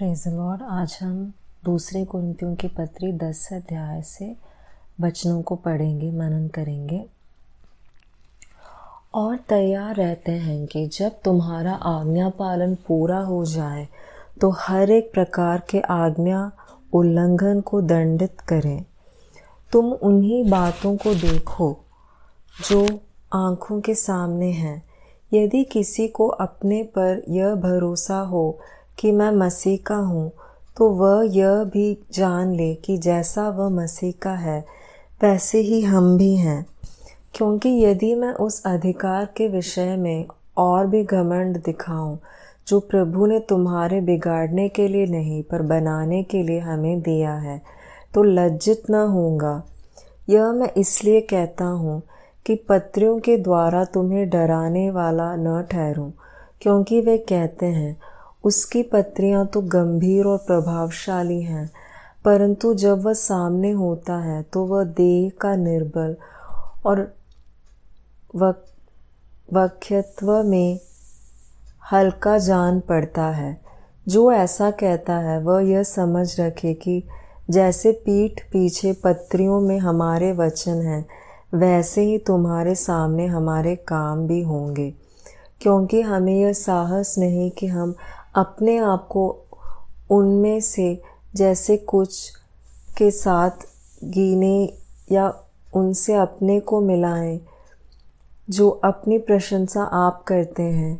praise Lord आज हम दूसरे कुंतियों की पत्री दस अध्याय से वचनों को पढ़ेंगे मनन करेंगे और तैयार रहते हैं कि जब तुम्हारा आज्ञा पालन पूरा हो जाए तो हर एक प्रकार के आज्ञा उल्लंघन को दंडित करें तुम उन्हीं बातों को देखो जो आँखों के सामने हैं यदि किसी को अपने पर यह भरोसा हो कि मैं मसीह का हूँ तो वह यह भी जान ले कि जैसा वह मसीह का है वैसे ही हम भी हैं क्योंकि यदि मैं उस अधिकार के विषय में और भी घमंड दिखाऊं जो प्रभु ने तुम्हारे बिगाड़ने के लिए नहीं पर बनाने के लिए हमें दिया है तो लज्जित न होऊंगा यह मैं इसलिए कहता हूँ कि पत्रियों के द्वारा तुम्हें डराने वाला न ठहरूं क्योंकि वे कहते हैं उसकी पत्रियां तो गंभीर और प्रभावशाली हैं परंतु जब वह सामने होता है तो वह देह का निर्बल और वक्यत्व में हल्का जान पड़ता है जो ऐसा कहता है वह यह समझ रखे कि जैसे पीठ पीछे पत्रियों में हमारे वचन हैं वैसे ही तुम्हारे सामने हमारे काम भी होंगे क्योंकि हमें यह साहस नहीं कि हम अपने आप को उनमें से जैसे कुछ के साथ गिने या उनसे अपने को मिलाएं जो अपनी प्रशंसा आप करते हैं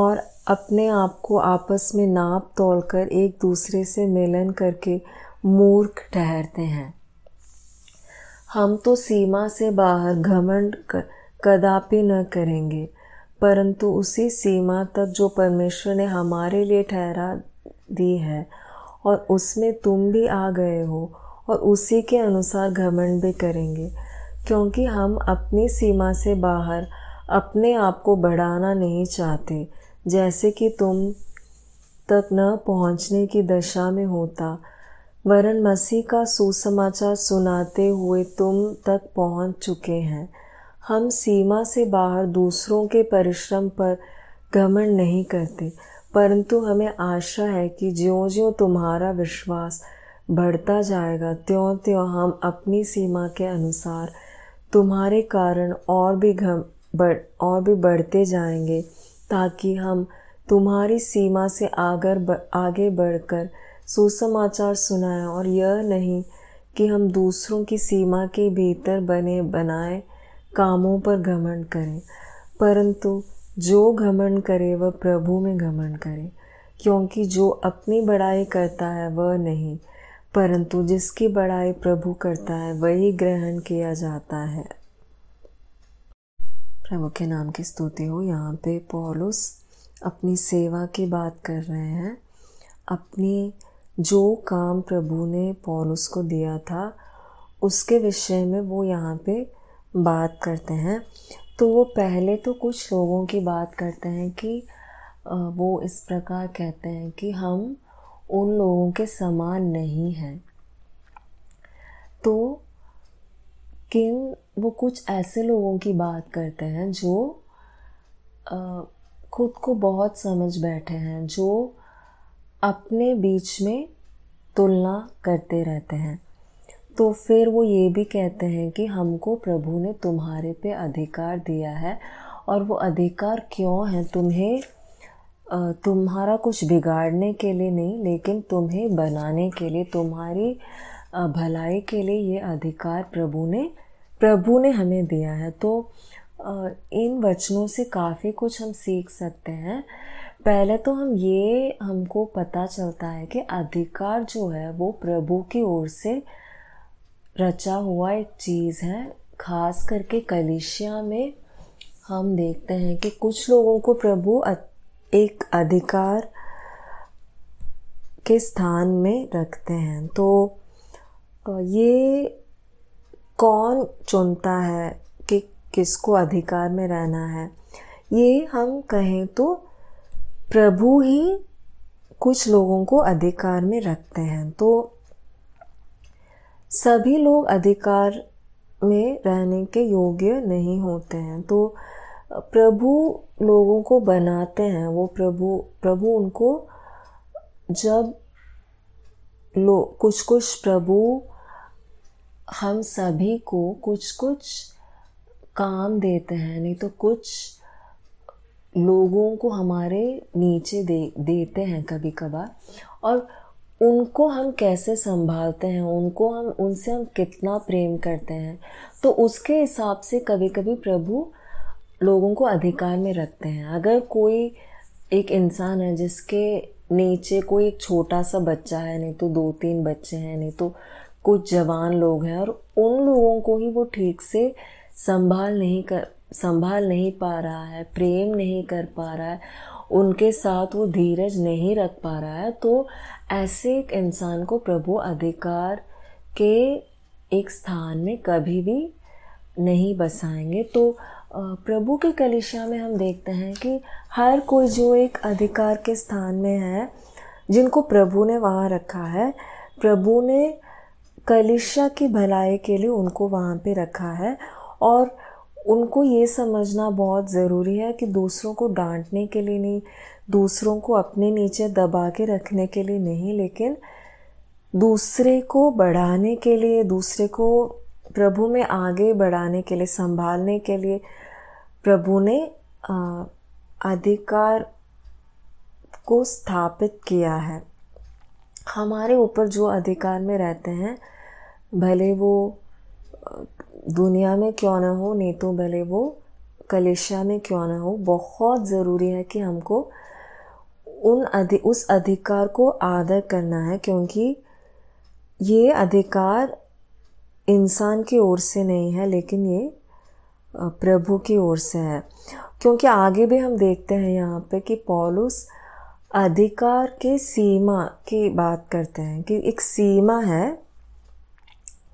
और अपने आप को आपस में नाप तोल कर एक दूसरे से मिलन करके मूर्ख ठहरते हैं हम तो सीमा से बाहर घमंड कर, कदापि न करेंगे परंतु उसी सीमा तक जो परमेश्वर ने हमारे लिए ठहरा दी है और उसमें तुम भी आ गए हो और उसी के अनुसार घमंड भी करेंगे क्योंकि हम अपनी सीमा से बाहर अपने आप को बढ़ाना नहीं चाहते जैसे कि तुम तक न पहुंचने की दशा में होता वरन मसीह का सुसमाचार सुनाते हुए तुम तक पहुंच चुके हैं हम सीमा से बाहर दूसरों के परिश्रम पर घमंड नहीं करते परंतु हमें आशा है कि ज्यो ज्यों तुम्हारा विश्वास बढ़ता जाएगा त्यों त्यों हम अपनी सीमा के अनुसार तुम्हारे कारण और भी घम बढ़ और भी बढ़ते जाएंगे ताकि हम तुम्हारी सीमा से आगर ब, आगे बढ़कर सुसमाचार सुनाएं और यह नहीं कि हम दूसरों की सीमा के भीतर बने बनाएं कामों पर घमंड करें परंतु जो घमंड करे वह प्रभु में घमंड करे क्योंकि जो अपनी बड़ाई करता है वह नहीं परंतु जिसकी बड़ाई प्रभु करता है वही ग्रहण किया जाता है प्रभु के नाम की स्तुति हो यहाँ पे पॉलुस अपनी सेवा की बात कर रहे हैं अपनी जो काम प्रभु ने पॉलुस को दिया था उसके विषय में वो यहाँ पे बात करते हैं तो वो पहले तो कुछ लोगों की बात करते हैं कि वो इस प्रकार कहते हैं कि हम उन लोगों के समान नहीं हैं तो किन वो कुछ ऐसे लोगों की बात करते हैं जो खुद को बहुत समझ बैठे हैं जो अपने बीच में तुलना करते रहते हैं तो फिर वो ये भी कहते हैं कि हमको प्रभु ने तुम्हारे पे अधिकार दिया है और वो अधिकार क्यों है तुम्हें तुम्हारा कुछ बिगाड़ने के लिए नहीं लेकिन तुम्हें बनाने के लिए तुम्हारी भलाई के लिए ये अधिकार प्रभु ने प्रभु ने हमें दिया है तो इन वचनों से काफ़ी कुछ हम सीख सकते हैं पहले तो हम ये हमको पता चलता है कि अधिकार जो है वो प्रभु की ओर से रचा हुआ एक चीज़ है खास करके कलिशिया में हम देखते हैं कि कुछ लोगों को प्रभु एक अधिकार के स्थान में रखते हैं तो ये कौन चुनता है कि किसको अधिकार में रहना है ये हम कहें तो प्रभु ही कुछ लोगों को अधिकार में रखते हैं तो सभी लोग अधिकार में रहने के योग्य नहीं होते हैं तो प्रभु लोगों को बनाते हैं वो प्रभु प्रभु उनको जब लो कुछ कुछ प्रभु हम सभी को कुछ कुछ काम देते हैं नहीं तो कुछ लोगों को हमारे नीचे दे देते हैं कभी कभार और उनको हम कैसे संभालते हैं उनको हम उनसे हम कितना प्रेम करते हैं तो उसके हिसाब से कभी कभी प्रभु लोगों को अधिकार में रखते हैं अगर कोई एक इंसान है जिसके नीचे कोई एक छोटा सा बच्चा है नहीं तो दो तीन बच्चे हैं नहीं तो कुछ जवान लोग हैं और उन लोगों को ही वो ठीक से संभाल नहीं कर संभाल नहीं पा रहा है प्रेम नहीं कर पा रहा है उनके साथ वो धीरज नहीं रख पा रहा है तो ऐसे एक इंसान को प्रभु अधिकार के एक स्थान में कभी भी नहीं बसाएंगे तो प्रभु के कलिशा में हम देखते हैं कि हर कोई जो एक अधिकार के स्थान में है जिनको प्रभु ने वहाँ रखा है प्रभु ने कलिशा की भलाई के लिए उनको वहाँ पे रखा है और उनको ये समझना बहुत ज़रूरी है कि दूसरों को डांटने के लिए नहीं दूसरों को अपने नीचे दबा के रखने के लिए नहीं लेकिन दूसरे को बढ़ाने के लिए दूसरे को प्रभु में आगे बढ़ाने के लिए संभालने के लिए प्रभु ने अधिकार को स्थापित किया है हमारे ऊपर जो अधिकार में रहते हैं भले वो दुनिया में क्यों ना हो नहीं तो भले वो कलेशिया में क्यों ना हो बहुत ज़रूरी है कि हमको उन अधि उस अधिकार को आदर करना है क्योंकि ये अधिकार इंसान की ओर से नहीं है लेकिन ये प्रभु की ओर से है क्योंकि आगे भी हम देखते हैं यहाँ पे कि पॉलुस अधिकार के सीमा की बात करते हैं कि एक सीमा है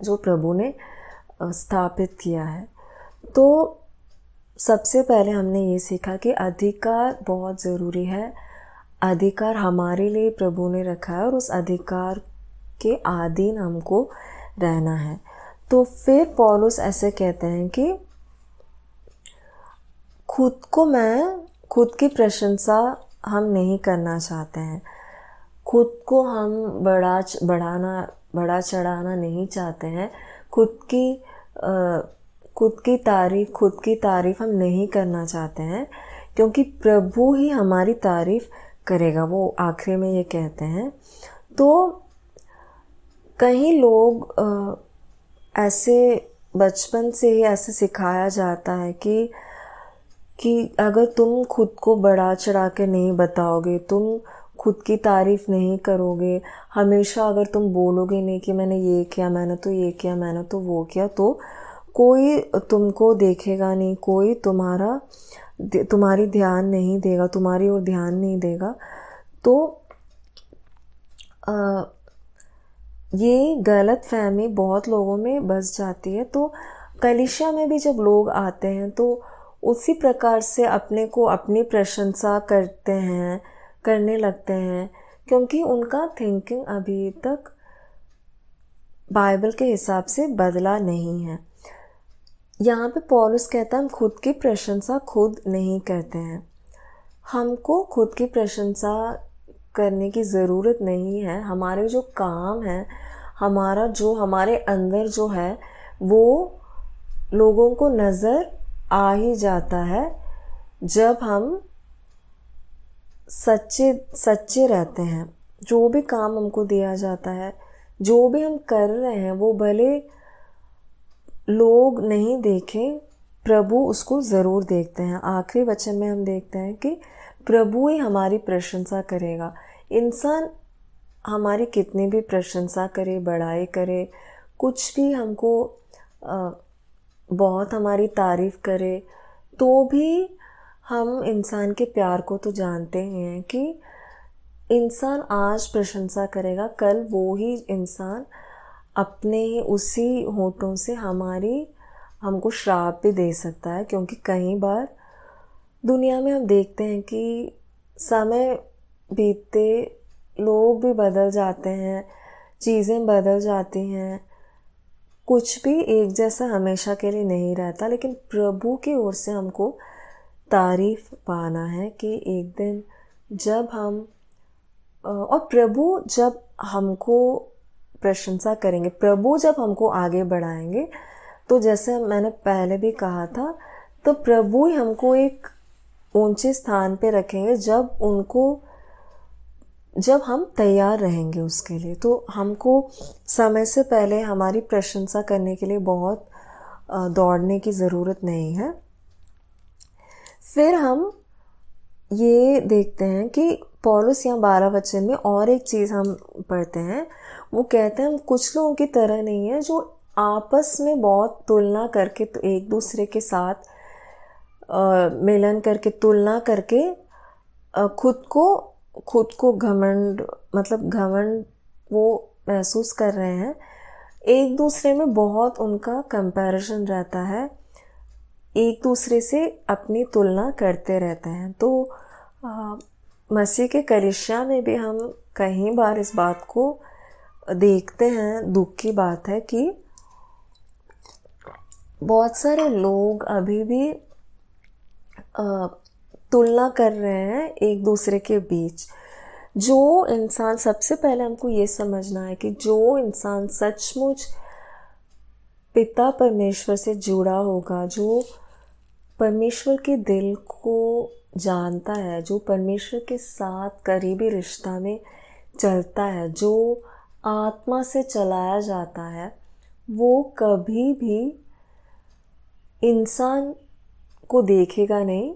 जो प्रभु ने स्थापित किया है तो सबसे पहले हमने ये सीखा कि अधिकार बहुत ज़रूरी है अधिकार हमारे लिए प्रभु ने रखा है और उस अधिकार के आधीन हमको रहना है तो फिर पॉलुस ऐसे कहते हैं कि खुद को मैं खुद की प्रशंसा हम नहीं करना चाहते हैं खुद को हम बड़ा बढ़ाना बढ़ा चढ़ाना नहीं चाहते हैं खुद की खुद की तारीफ खुद की तारीफ हम नहीं करना चाहते हैं क्योंकि प्रभु ही हमारी तारीफ करेगा वो आखिरी में ये कहते हैं तो कहीं लोग ऐसे बचपन से ही ऐसे सिखाया जाता है कि कि अगर तुम खुद को बढ़ा चढ़ा के नहीं बताओगे तुम खुद की तारीफ़ नहीं करोगे हमेशा अगर तुम बोलोगे नहीं कि मैंने ये किया मैंने तो ये किया मैंने तो वो किया तो कोई तुमको देखेगा नहीं कोई तुम्हारा तुम्हारी ध्यान नहीं देगा तुम्हारी ओर ध्यान नहीं देगा तो आ, ये गलत फहमी बहुत लोगों में बस जाती है तो कलिशा में भी जब लोग आते हैं तो उसी प्रकार से अपने को अपनी प्रशंसा करते हैं करने लगते हैं क्योंकि उनका थिंकिंग अभी तक बाइबल के हिसाब से बदला नहीं है यहाँ पे पॉलिस कहता है हम खुद की प्रशंसा खुद नहीं करते हैं हमको खुद की प्रशंसा करने की ज़रूरत नहीं है हमारे जो काम है हमारा जो हमारे अंदर जो है वो लोगों को नज़र आ ही जाता है जब हम सच्चे सच्चे रहते हैं जो भी काम हमको दिया जाता है जो भी हम कर रहे हैं वो भले लोग नहीं देखें प्रभु उसको ज़रूर देखते हैं आखिरी वचन में हम देखते हैं कि प्रभु ही हमारी प्रशंसा करेगा इंसान हमारी कितनी भी प्रशंसा करे बड़ाई करे कुछ भी हमको बहुत हमारी तारीफ़ करे तो भी हम इंसान के प्यार को तो जानते हैं कि इंसान आज प्रशंसा करेगा कल वो ही इंसान अपने उसी होठों से हमारी हमको श्राप भी दे सकता है क्योंकि कई बार दुनिया में हम देखते हैं कि समय बीतते लोग भी बदल जाते हैं चीज़ें बदल जाती हैं कुछ भी एक जैसा हमेशा के लिए नहीं रहता लेकिन प्रभु की ओर से हमको तारीफ पाना है कि एक दिन जब हम और प्रभु जब हमको प्रशंसा करेंगे प्रभु जब हमको आगे बढ़ाएंगे तो जैसे मैंने पहले भी कहा था तो प्रभु ही हमको एक ऊंचे स्थान पे रखेंगे जब उनको जब हम तैयार रहेंगे उसके लिए तो हमको समय से पहले हमारी प्रशंसा करने के लिए बहुत दौड़ने की ज़रूरत नहीं है फिर हम ये देखते हैं कि पौलुस या बारह वचन में और एक चीज़ हम पढ़ते हैं वो कहते हैं हम कुछ लोगों की तरह नहीं है जो आपस में बहुत तुलना करके तो एक दूसरे के साथ आ, मिलन करके तुलना करके आ, खुद को खुद को घमंड मतलब घमंड वो महसूस कर रहे हैं एक दूसरे में बहुत उनका कंपैरिजन रहता है एक दूसरे से अपनी तुलना करते रहते हैं तो मसीह के करिश्या में भी हम कई बार इस बात को देखते हैं दुख की बात है कि बहुत सारे लोग अभी भी तुलना कर रहे हैं एक दूसरे के बीच जो इंसान सबसे पहले हमको ये समझना है कि जो इंसान सचमुच पिता परमेश्वर से जुड़ा होगा जो परमेश्वर के दिल को जानता है जो परमेश्वर के साथ करीबी रिश्ता में चलता है जो आत्मा से चलाया जाता है वो कभी भी इंसान को देखेगा नहीं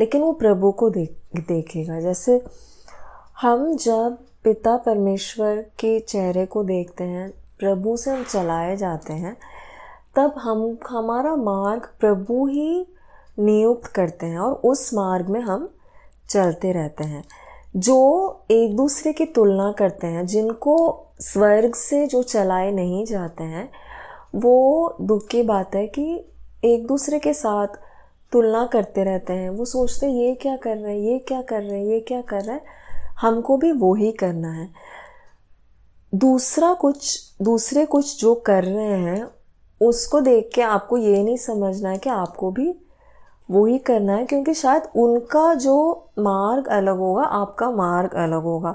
लेकिन वो प्रभु को देख देखेगा जैसे हम जब पिता परमेश्वर के चेहरे को देखते हैं प्रभु से हम चलाए जाते हैं तब हम हमारा मार्ग प्रभु ही नियुक्त करते हैं और उस मार्ग में हम चलते रहते हैं जो एक दूसरे की तुलना करते हैं जिनको स्वर्ग से जो चलाए नहीं जाते हैं वो दुख की बात है कि एक दूसरे के साथ तुलना करते रहते हैं वो सोचते हैं ये क्या कर रहे हैं ये क्या कर रहे हैं ये क्या कर रहे हैं हमको भी वो ही करना है दूसरा कुछ दूसरे कुछ जो कर रहे हैं उसको देख के आपको ये नहीं समझना है कि आपको भी वो ही करना है क्योंकि शायद उनका जो मार्ग अलग होगा आपका मार्ग अलग होगा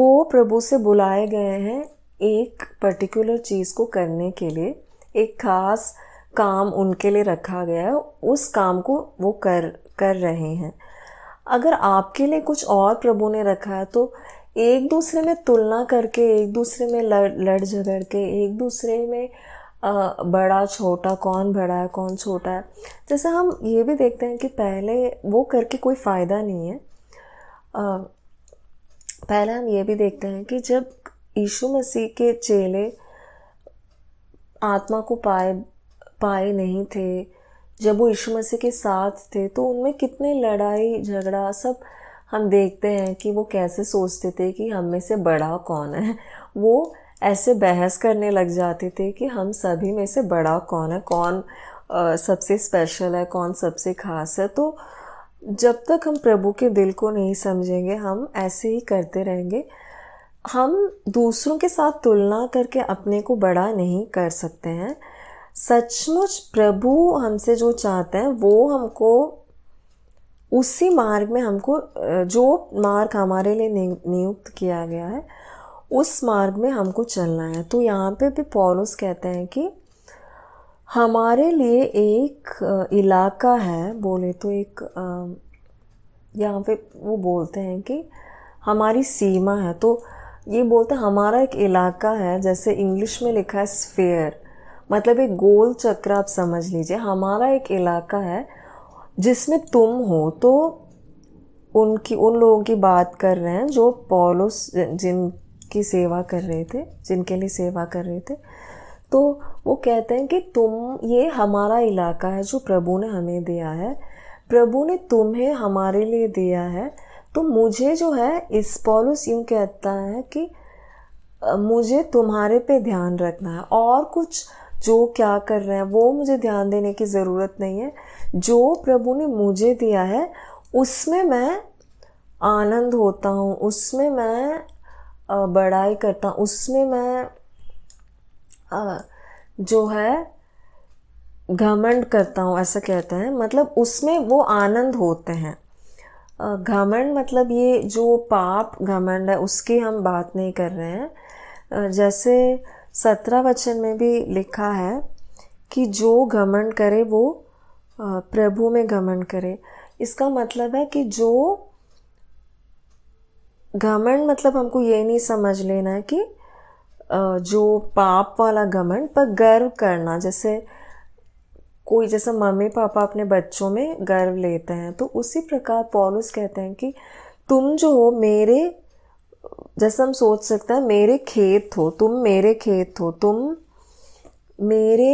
वो प्रभु से बुलाए गए हैं एक पर्टिकुलर चीज़ को करने के लिए एक खास काम उनके लिए रखा गया है उस काम को वो कर कर रहे हैं अगर आपके लिए कुछ और प्रभु ने रखा है तो एक दूसरे में तुलना करके एक दूसरे में लड़ लड़ झगड़ के एक दूसरे में बड़ा छोटा कौन बड़ा है कौन छोटा है जैसे हम ये भी देखते हैं कि पहले वो करके कोई फ़ायदा नहीं है पहले हम ये भी देखते हैं कि जब यीशु मसीह के चेले आत्मा को पाए पाए नहीं थे जब वो यीशु मसीह के साथ थे तो उनमें कितने लड़ाई झगड़ा सब हम देखते हैं कि वो कैसे सोचते थे कि हम में से बड़ा कौन है वो ऐसे बहस करने लग जाते थे कि हम सभी में से बड़ा कौन है कौन आ, सबसे स्पेशल है कौन सबसे खास है तो जब तक हम प्रभु के दिल को नहीं समझेंगे हम ऐसे ही करते रहेंगे हम दूसरों के साथ तुलना करके अपने को बड़ा नहीं कर सकते हैं सचमुच प्रभु हमसे जो चाहते हैं वो हमको उसी मार्ग में हमको जो मार्ग हमारे लिए नियुक्त किया गया है उस मार्ग में हमको चलना है तो यहाँ पे भी पॉलस कहते हैं कि हमारे लिए एक इलाका है बोले तो एक यहाँ पे वो बोलते हैं कि हमारी सीमा है तो ये बोलते हैं हमारा एक इलाका है जैसे इंग्लिश में लिखा है स्फेयर मतलब एक गोल चक्र आप समझ लीजिए हमारा एक इलाका है जिसमें तुम हो तो उनकी उन लोगों की बात कर रहे हैं जो पॉलोस जिन की सेवा कर रहे थे जिनके लिए सेवा कर रहे थे तो वो कहते हैं कि तुम ये हमारा इलाका है जो प्रभु ने हमें दिया है प्रभु ने तुम्हें हमारे लिए दिया है तो मुझे जो है इस पॉलिस यूँ कहता है कि मुझे तुम्हारे पे ध्यान रखना है और कुछ जो क्या कर रहे हैं वो मुझे ध्यान देने की ज़रूरत नहीं है जो प्रभु ने मुझे दिया है उसमें मैं आनंद होता हूँ उसमें मैं बड़ाई करता हूँ उसमें मैं जो है घमंड करता हूँ ऐसा कहते हैं मतलब उसमें वो आनंद होते हैं घमंड मतलब ये जो पाप घमंड है उसकी हम बात नहीं कर रहे हैं जैसे सत्रह वचन में भी लिखा है कि जो घमंड करे वो प्रभु में घमंड करे इसका मतलब है कि जो घमंड मतलब हमको ये नहीं समझ लेना है कि जो पाप वाला घमंड पर गर्व करना जैसे कोई जैसा मम्मी पापा अपने बच्चों में गर्व लेते हैं तो उसी प्रकार पॉलुस कहते हैं कि तुम जो हो मेरे जैसा हम सोच सकते हैं मेरे खेत हो तुम मेरे खेत हो तुम मेरे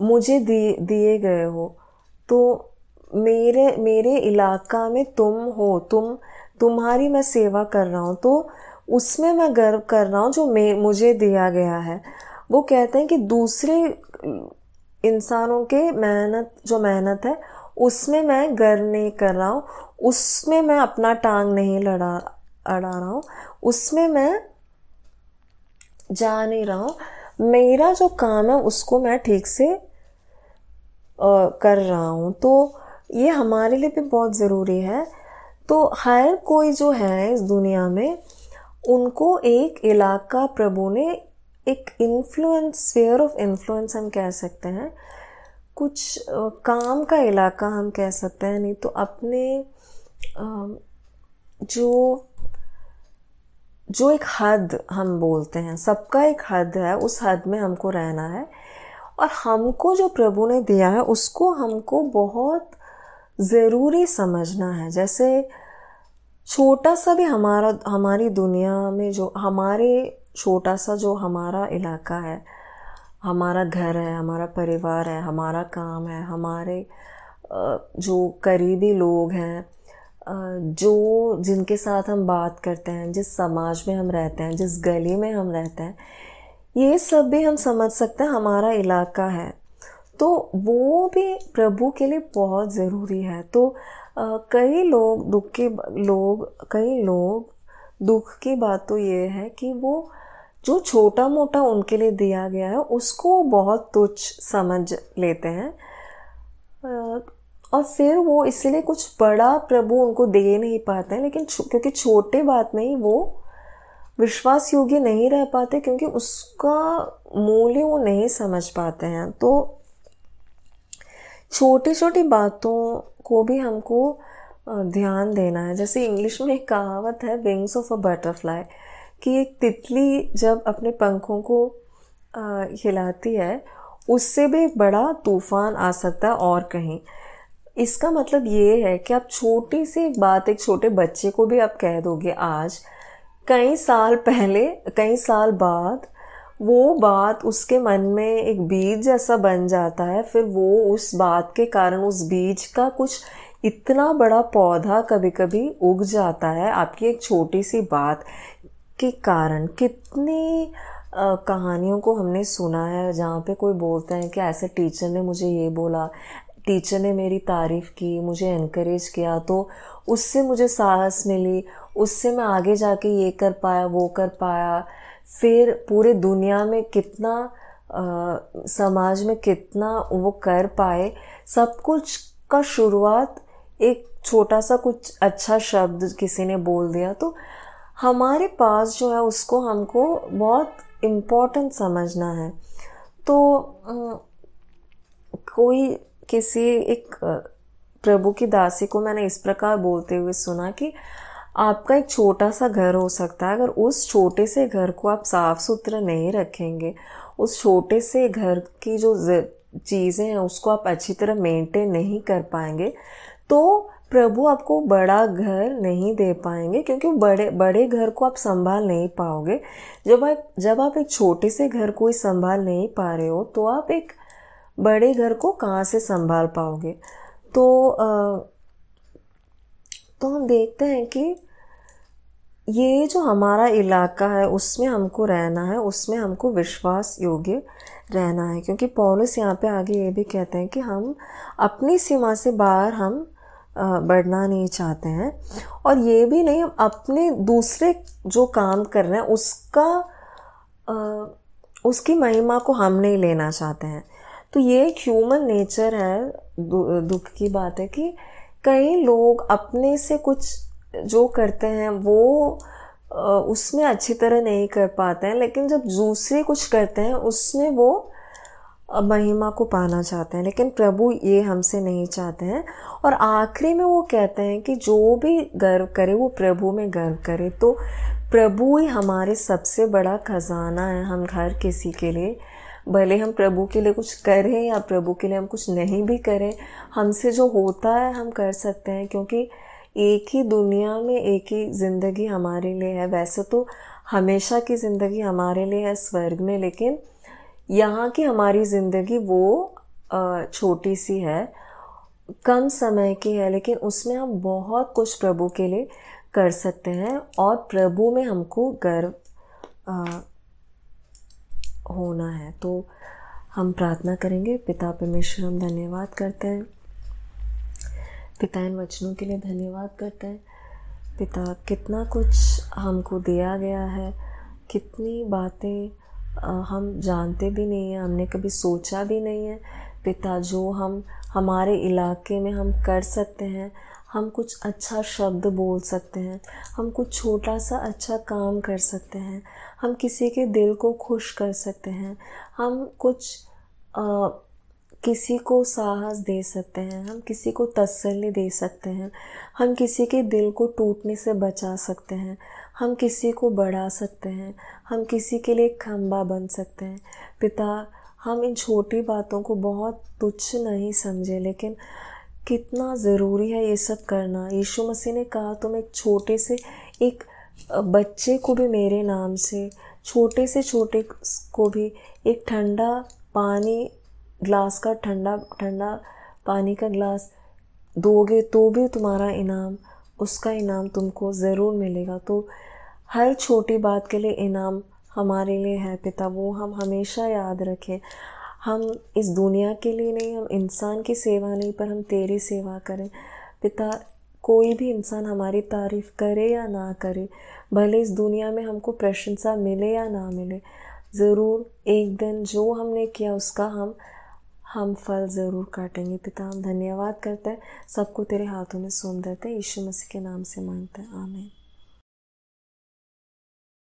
मुझे दिए दिए गए हो तो मेरे मेरे इलाका में तुम हो तुम तुम्हारी मैं सेवा कर रहा हूँ तो उसमें मैं गर्व कर रहा हूँ जो मैं मुझे दिया गया है वो कहते हैं कि दूसरे इंसानों के मेहनत जो मेहनत है उसमें मैं गर्व नहीं कर रहा हूँ उसमें मैं अपना टांग नहीं लड़ा अड़ा रहा हूँ उसमें मैं जा नहीं रहा हूँ मेरा जो काम है उसको मैं ठीक से आ, कर रहा हूँ तो ये हमारे लिए भी बहुत ज़रूरी है तो हर कोई जो है इस दुनिया में उनको एक इलाका प्रभु ने एक इन्फ्लुएंस स्फेयर ऑफ इन्फ्लुएंस हम कह सकते हैं कुछ काम का इलाका हम कह सकते हैं नहीं तो अपने जो जो एक हद हम बोलते हैं सबका एक हद है उस हद में हमको रहना है और हमको जो प्रभु ने दिया है उसको हमको बहुत ज़रूरी समझना है जैसे छोटा सा भी हमारा हमारी दुनिया में जो हमारे छोटा सा जो हमारा इलाका है हमारा घर है हमारा परिवार है हमारा काम है हमारे जो करीबी लोग हैं जो जिनके साथ हम बात करते हैं जिस समाज में हम रहते हैं जिस गली में हम रहते हैं ये सब भी हम समझ सकते हैं हमारा इलाका है तो वो भी प्रभु के लिए बहुत ज़रूरी है तो आ, कई लोग दुख के लोग कई लोग दुख की बात तो ये है कि वो जो छोटा मोटा उनके लिए दिया गया है उसको बहुत तुच्छ समझ लेते हैं और फिर वो इसलिए कुछ बड़ा प्रभु उनको दे नहीं पाते हैं लेकिन क्योंकि छोटे बात में ही वो विश्वास योग्य नहीं रह पाते क्योंकि उसका मूल्य वो नहीं समझ पाते हैं तो छोटी छोटी बातों को भी हमको ध्यान देना है जैसे इंग्लिश में एक कहावत है विंग्स ऑफ अ बटरफ्लाई कि एक तितली जब अपने पंखों को हिलाती है उससे भी बड़ा तूफान आ सकता है और कहीं इसका मतलब ये है कि आप छोटी सी एक बात एक छोटे बच्चे को भी आप कह दोगे आज कई साल पहले कई साल बाद वो बात उसके मन में एक बीज जैसा बन जाता है फिर वो उस बात के कारण उस बीज का कुछ इतना बड़ा पौधा कभी कभी उग जाता है आपकी एक छोटी सी बात के कारण कितनी आ, कहानियों को हमने सुना है जहाँ पे कोई बोलते हैं कि ऐसे टीचर ने मुझे ये बोला टीचर ने मेरी तारीफ़ की मुझे इनक्रेज किया तो उससे मुझे साहस मिली उससे मैं आगे जाके ये कर पाया वो कर पाया फिर पूरे दुनिया में कितना आ, समाज में कितना वो कर पाए सब कुछ का शुरुआत एक छोटा सा कुछ अच्छा शब्द किसी ने बोल दिया तो हमारे पास जो है उसको हमको बहुत इम्पोर्टेंट समझना है तो कोई किसी एक प्रभु की दासी को मैंने इस प्रकार बोलते हुए सुना कि आपका एक छोटा सा घर हो सकता है अगर उस छोटे से घर को आप साफ़ सुथरा नहीं रखेंगे उस छोटे से घर की जो चीज़ें हैं उसको आप अच्छी तरह मेंटेन नहीं कर पाएंगे तो प्रभु आपको बड़ा घर नहीं दे पाएंगे क्योंकि बड़े बड़े घर को आप संभाल नहीं पाओगे जब आप जब आप एक छोटे से घर को ही संभाल नहीं पा रहे हो तो आप एक बड़े घर को कहाँ से संभाल पाओगे तो आ, तो हम देखते हैं कि ये जो हमारा इलाका है उसमें हमको रहना है उसमें हमको विश्वास योग्य रहना है क्योंकि पॉलिस यहाँ पे आगे ये भी कहते हैं कि हम अपनी सीमा से बाहर हम बढ़ना नहीं चाहते हैं और ये भी नहीं हम अपने दूसरे जो काम कर रहे हैं उसका उसकी महिमा को हम नहीं लेना चाहते हैं तो ये एक ह्यूमन नेचर है दुख की बात है कि कई लोग अपने से कुछ जो करते हैं वो उसमें अच्छी तरह नहीं कर पाते हैं लेकिन जब दूसरे कुछ करते हैं उसमें वो महिमा को पाना चाहते हैं लेकिन प्रभु ये हमसे नहीं चाहते हैं और आखिरी में वो कहते हैं कि जो भी गर्व करे वो प्रभु में गर्व करे तो प्रभु ही हमारे सबसे बड़ा खजाना है हम हर किसी के लिए भले हम प्रभु के लिए कुछ करें या प्रभु के लिए हम कुछ नहीं भी करें हमसे जो होता है हम कर सकते हैं क्योंकि एक ही दुनिया में एक ही ज़िंदगी हमारे लिए है वैसे तो हमेशा की ज़िंदगी हमारे लिए है स्वर्ग में लेकिन यहाँ की हमारी ज़िंदगी वो छोटी सी है कम समय की है लेकिन उसमें हम बहुत कुछ प्रभु के लिए कर सकते हैं और प्रभु में हमको गर्व होना है तो हम प्रार्थना करेंगे पिता परमेश्वर हम धन्यवाद करते हैं पिता इन वचनों के लिए धन्यवाद करते हैं पिता कितना कुछ हमको दिया गया है कितनी बातें हम जानते भी नहीं हैं हमने कभी सोचा भी नहीं है पिता जो हम हमारे इलाके में हम कर सकते हैं हम कुछ अच्छा शब्द बोल सकते हैं हम कुछ छोटा सा अच्छा काम कर सकते हैं हम किसी के दिल को खुश कर सकते हैं हम कुछ आ, किसी को साहस दे सकते हैं हम किसी को तसल्ली दे सकते हैं हम किसी के दिल को टूटने से बचा सकते हैं हम किसी को बढ़ा सकते हैं हम किसी के लिए खम्बा बन सकते हैं पिता हम इन छोटी बातों को बहुत तुच्छ नहीं समझे लेकिन कितना ज़रूरी है ये सब करना यीशु मसीह ने कहा तुम एक छोटे से एक बच्चे को भी मेरे नाम से छोटे से छोटे को भी एक ठंडा पानी ग्लास का ठंडा ठंडा पानी का ग्लास दोगे तो भी तुम्हारा इनाम उसका इनाम तुमको ज़रूर मिलेगा तो हर छोटी बात के लिए इनाम हमारे लिए है पिता वो हम हमेशा याद रखें हम इस दुनिया के लिए नहीं हम इंसान की सेवा नहीं पर हम तेरी सेवा करें पिता कोई भी इंसान हमारी तारीफ़ करे या ना करे भले इस दुनिया में हमको प्रशंसा मिले या ना मिले ज़रूर एक दिन जो हमने किया उसका हम हम फल ज़रूर काटेंगे पिता हम धन्यवाद करते हैं सबको तेरे हाथों में सौंप देते हैं यीशु मसीह के नाम से मांगते हैं आमीन